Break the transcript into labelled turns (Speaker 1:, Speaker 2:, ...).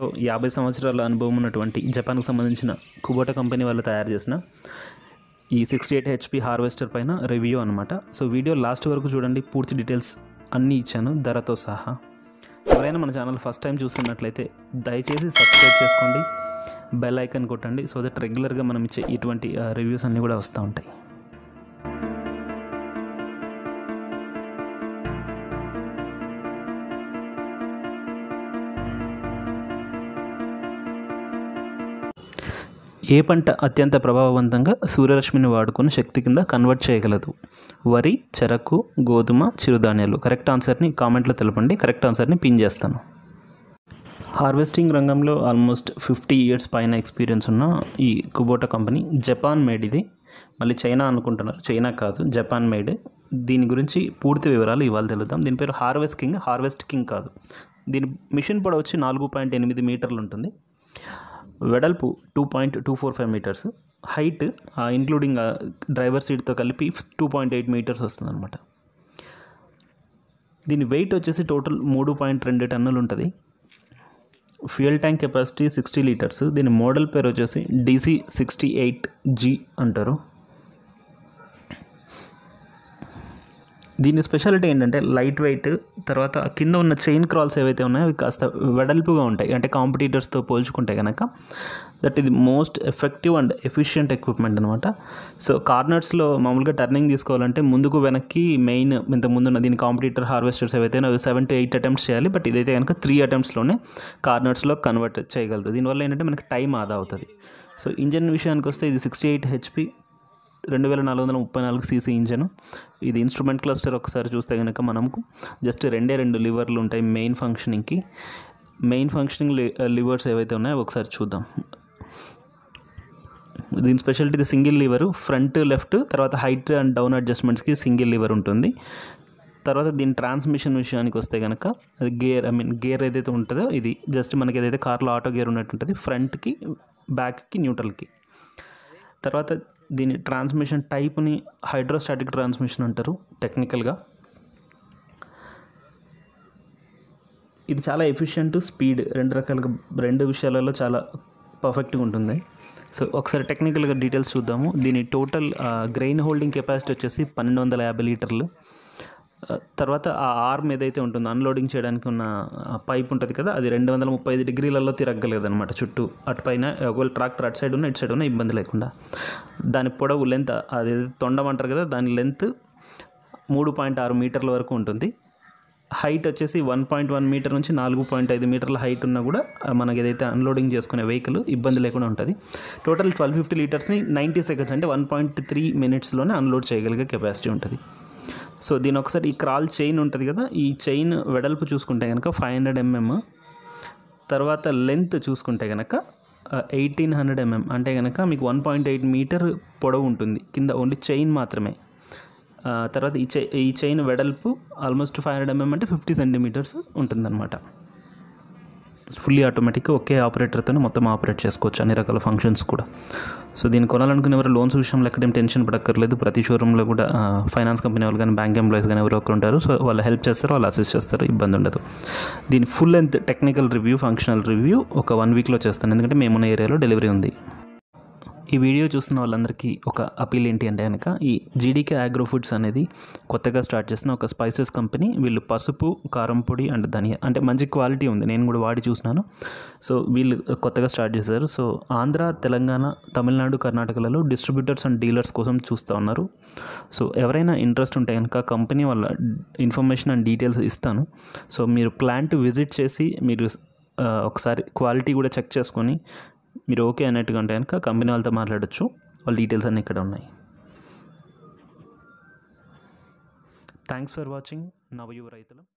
Speaker 1: లో యాభై సంవత్సరాల అనుభవం ఉన్నటువంటి జపాన్కు సంబంధించిన కుబోట కంపెనీ వాళ్ళు తయారు చేసిన ఈ సిక్స్టీ ఎయిట్ హెచ్పి హార్వెస్టర్ పైన రివ్యూ అనమాట సో వీడియో లాస్ట్ వరకు చూడండి పూర్తి డీటెయిల్స్ అన్నీ ఇచ్చాను ధరతో సహా ఎవరైనా మన ఛానల్ ఫస్ట్ టైం చూస్తున్నట్లయితే దయచేసి సబ్స్క్రైబ్ చేసుకోండి బెల్ ఐకన్ కొట్టండి సో దట్ రెగ్యులర్గా మనం ఇచ్చే ఇటువంటి రివ్యూస్ అన్నీ కూడా వస్తూ ఉంటాయి ఏ పంట అత్యంత ప్రభావవంతంగా సూర్యరశ్మిని వాడుకుని శక్తి కింద కన్వర్ట్ చేయగలదు వరి చెరకు గోధుమ చిరుధాన్యాలు కరెక్ట్ ఆన్సర్ని కామెంట్లో తెలపండి కరెక్ట్ ఆన్సర్ని పిన్ చేస్తాను హార్వెస్టింగ్ రంగంలో ఆల్మోస్ట్ ఫిఫ్టీ ఇయర్స్ పైన ఎక్స్పీరియన్స్ ఉన్న ఈ కుబోటా కంపెనీ జపాన్ మేడ్ ఇది మళ్ళీ చైనా అనుకుంటున్నారు చైనా కాదు జపాన్ మేడ్ దీని గురించి పూర్తి వివరాలు ఇవాళ తెలుద్దాం దీని పేరు హార్వెస్ట్ కింగ్ హార్వెస్ట్ కింగ్ కాదు దీని మిషన్ పొడవచ్చి వచ్చి నాలుగు పాయింట్ ఎనిమిది మీటర్లు ఉంటుంది వెడల్పు two point two four five metres height including driver సీట్తో కలిపి టూ పాయింట్ ఎయిట్ మీటర్స్ వస్తుందన్నమాట దీని వెయిట్ వచ్చేసి టోటల్ మూడు పాయింట్ రెండు టన్నులు ఉంటుంది fuel tank capacity sixty litres దీని మోడల్ పేరు వచ్చేసి డీసీ సిక్స్టీ ఎయిట్ జీ అంటారు దీని స్పెషాలిటీ ఏంటంటే లైట్ వెయిట్ తర్వాత కింద ఉన్న చైన్ క్రాల్స్ ఏవైతే ఉన్నాయో అవి కాస్త వెడల్పుగా ఉంటాయి అంటే కాంపిటీటర్స్తో పోల్చుకుంటే కనుక దట్ ఇది most effective and efficient equipment అనమాట సో కార్నర్స్లో మామూలుగా టర్నింగ్ తీసుకోవాలంటే ముందుకు వెనక్కి మెయిన్ ఇంత ముందున్న దీని కాంపిటీటర్ హార్వెస్టర్స్ ఏవైతే అవి సెవెన్ టు ఎయిట్ అటెంప్ట్స్ చేయాలి బట్ ఇదైతే కనుక త్రీ అటెంప్ట్స్లోనే కార్నర్స్లో కన్వర్ట్ చేయగలదు దీనివల్ల ఏంటంటే మనకి టైం ఆదా అవుతుంది సో ఇంజన్ విషయానికి వస్తే ఇది సిక్స్టీ ఎయిట్ హెచ్పి రెండు వేల నాలుగు వందల ముప్పై నాలుగు సీసీ ఇంజన్ ఇది ఇన్స్ట్రుమెంట్ క్లస్టర్ ఒకసారి చూస్తే కనుక మనకు జస్ట్ రెండే రెండు లివర్లు ఉంటాయి మెయిన్ ఫంక్షనింగ్కి మెయిన్ ఫంక్షనింగ్ లివర్స్ ఏవైతే ఉన్నాయో ఒకసారి చూద్దాం దీని స్పెషాలిటీ ఇది సింగిల్ లివరు ఫ్రంట్ లెఫ్ట్ తర్వాత హైట్ అండ్ డౌన్ అడ్జస్ట్మెంట్స్కి సింగిల్ లివర్ ఉంటుంది తర్వాత దీని ట్రాన్స్మిషన్ విషయానికి వస్తే కనుక అది గేర్ ఐ మీన్ గేర్ ఏదైతే ఉంటుందో ఇది జస్ట్ మనకి ఏదైతే కార్లో ఆటో గేర్ ఉన్నట్టు ఉంటుంది ఫ్రంట్కి బ్యాక్కి న్యూట్రల్కి తర్వాత దీని ట్రాన్స్మిషన్ టైప్ని హైడ్రోస్టాటిక్ ట్రాన్స్మిషన్ అంటారు టెక్నికల్గా ఇది చాలా ఎఫిషియంట్ స్పీడ్ రెండు రకాలుగా రెండు విషయాలలో చాలా పర్ఫెక్ట్గా ఉంటుంది సో ఒకసారి టెక్నికల్గా డీటెయిల్స్ చూద్దాము దీని టోటల్ గ్రెయిన్ హోల్డింగ్ కెపాసిటీ వచ్చేసి పన్నెండు వందల యాభై లీటర్లు తర్వాత ఆ ఆర్మ్ ఏదైతే ఉంటుందో అన్లోడింగ్ చేయడానికి ఉన్న పైప్ ఉంటుంది కదా అది రెండు వందల ముప్పై ఐదు డిగ్రీలలో తిరగలేదనమాట చుట్టూ అటుపైన ఒకవేళ ట్రాక్టర్ అటు సైడ్ ఉన్న ఇటు సైడ్ ఉన్న ఇబ్బంది లేకుండా దాని పొడవు లెంత్ అది తొండం అంటారు కదా దాని లెంత్ మూడు పాయింట్ ఆరు మీటర్ల వరకు ఉంటుంది హైట్ వచ్చేసి వన్ పాయింట్ వన్ మీటర్ నుంచి నాలుగు పాయింట్ ఐదు మీటర్ల హైట్ ఉన్నా కూడా మనకి ఏదైతే అన్లోడింగ్ చేసుకునే వెహికల్ ఇబ్బంది లేకుండా ఉంటుంది టోటల్ ట్వెల్వ్ ఫిఫ్టీ లీటర్స్ని నైంటీ సెకండ్స్ అంటే వన్ పాయింట్ త్రీ మినిట్స్లోనే అన్లోడ్ చేయగలిగే కెపాసిటీ ఉంటుంది సో దీని ఒకసారి ఈ క్రాల్ చైన్ ఉంటుంది కదా ఈ చైన్ వెడల్పు చూసుకుంటే కనుక ఫైవ్ హండ్రెడ్ ఎంఎం తర్వాత లెంత్ చూసుకుంటే కనుక ఎయిటీన్ హండ్రెడ్ ఎంఎం అంటే కనుక మీకు వన్ పాయింట్ ఎయిట్ మీటర్ పొడవు ఉంటుంది కింద ఓన్లీ చైన్ మాత్రమే తర్వాత ఈ చై ఈ చైన్ వెడల్పు ఆల్మోస్ట్ ఫైవ్ హండ్రెడ్ ఎంఎం అంటే ఫిఫ్టీ సెంటీమీటర్స్ ఉంటుందన్నమాట ఫుల్లీ ఆటోమేటిక్ ఒకే ఆపరేటర్తోనే మొత్తం ఆపరేట్ చేసుకోవచ్చు అన్ని రకాల ఫంక్షన్స్ కూడా సో దీన్ని కొనాలనుకునే ఎవరు లోన్స్ విషయంలో ఎక్కడేం టెన్షన్ పడక్కర్లేదు ప్రతి షోరూంలో కూడా ఫైనాన్స్ కంపెనీ వాళ్ళు కానీ బ్యాంక్ ఎంప్లాయీస్ కానీ ఎవరో ఒకరు ఉంటారు సో వాళ్ళు హెల్ప్ చేస్తారు వాళ్ళు అసిస్ట్ చేస్తారు ఇబ్బంది ఉండదు దీని full length technical review functional review ఒక వన్ వీక్లో చేస్తాను ఎందుకంటే మేమున్న ఏరియాలో డెలివరీ ఉంది ఈ వీడియో చూస్తున్న వాళ్ళందరికీ ఒక అపీల్ ఏంటి అంటే కనుక ఈ జీడీకే ఆగ్రో ఫుడ్స్ అనేది కొత్తగా స్టార్ట్ చేసిన ఒక స్పైసెస్ కంపెనీ వీళ్ళు పసుపు కారం పొడి అండ్ ధనియా అంటే మంచి క్వాలిటీ ఉంది నేను కూడా వాడి చూసినాను సో వీళ్ళు కొత్తగా స్టార్ట్ చేశారు సో ఆంధ్ర తెలంగాణ తమిళనాడు కర్ణాటకలలో డిస్ట్రిబ్యూటర్స్ అండ్ డీలర్స్ కోసం చూస్తూ ఉన్నారు సో ఎవరైనా ఇంట్రెస్ట్ ఉంటే కనుక కంపెనీ వాళ్ళ ఇన్ఫర్మేషన్ అండ్ డీటెయిల్స్ ఇస్తాను సో మీరు ప్లాంట్ విజిట్ చేసి మీరు ఒకసారి క్వాలిటీ కూడా చెక్ చేసుకొని మీరు ఓకే అన్నట్టుగా ఉంటే కనుక కంపెనీ వాళ్ళతో మాట్లాడచ్చు వాళ్ళ డీటెయిల్స్ అన్నీ ఇక్కడ ఉన్నాయి థ్యాంక్స్ ఫర్ వాచింగ్ నవయువ రైతులు